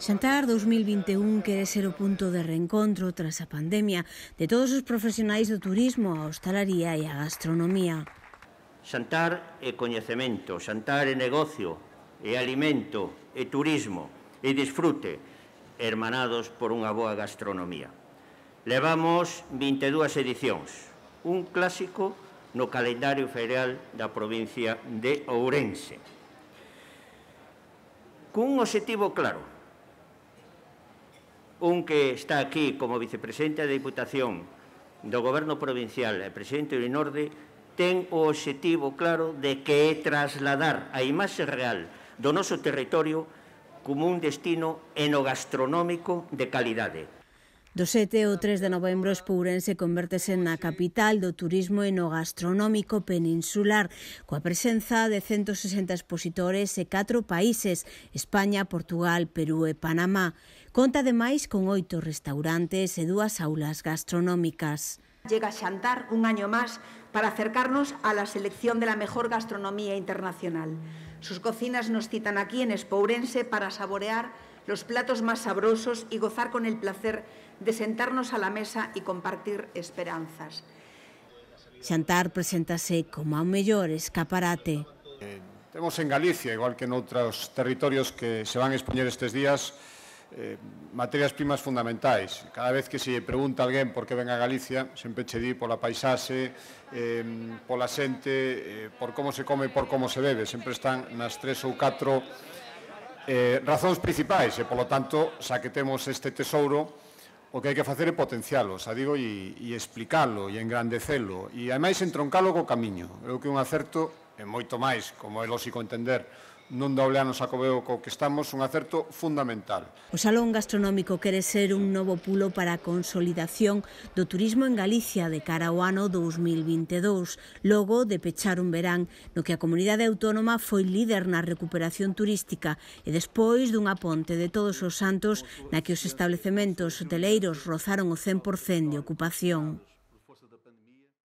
Xantar 2021 quere ser o punto de reencontro tras a pandemia de todos os profesionais do turismo, a hostalaría e a gastronomía. Xantar é coñecemento, xantar é negocio, é alimento, é turismo, e disfrute, hermanados por unha boa gastronomía. Levamos 22 edicións, un clásico no calendario ferial da provincia de Ourense. Cun objetivo claro, un que está aquí como vicepresidente da Diputación do Goberno Provincial e presidente do Inorde, ten o objetivo claro de que é trasladar a imaxe real do noso territorio como un destino enogastronómico de calidade. Do 7 ao 3 de novembro, Expourense convertese na capital do turismo e no gastronómico peninsular, coa presenza de 160 expositores e 4 países, España, Portugal, Perú e Panamá. Conta ademais con oito restaurantes e dúas aulas gastronómicas. Llega a Xantar un año máis para acercarnos a la selección de la mejor gastronomía internacional. Sus cocinas nos citan aquí en Espourense para saborear los platos más sabrosos y gozar con el placer de sentarnos a la mesa e compartir esperanzas. Xantar preséntase como a un mellor escaparate. Eh, temos en Galicia, igual que noutros territorios que se van a expoñer estes días, eh, materias primas fundamentais. Cada vez que se pregunta a alguén por que ven a Galicia, sempre che di pola paisaxe, eh, pola xente, eh, por como se come e por como se bebe. Sempre están nas tres ou catro Eh, razóns principais, e polo tanto, xa que temos este tesouro, o que hai que facer é potenciálo, xa digo, e, e explicalo, e engrandecelo, e ademais entroncalo co camiño. Eu que un acerto, e moito máis, como é lógico entender, non da oleano Sacobeo co que estamos un acerto fundamental. O Salón Gastronómico quere ser un novo pulo para a consolidación do turismo en Galicia de cara ao ano 2022, logo de pechar un verán no que a comunidade autónoma foi líder na recuperación turística e despois dunha ponte de todos os santos na que os establecementos hoteleiros rozaron o 100% de ocupación.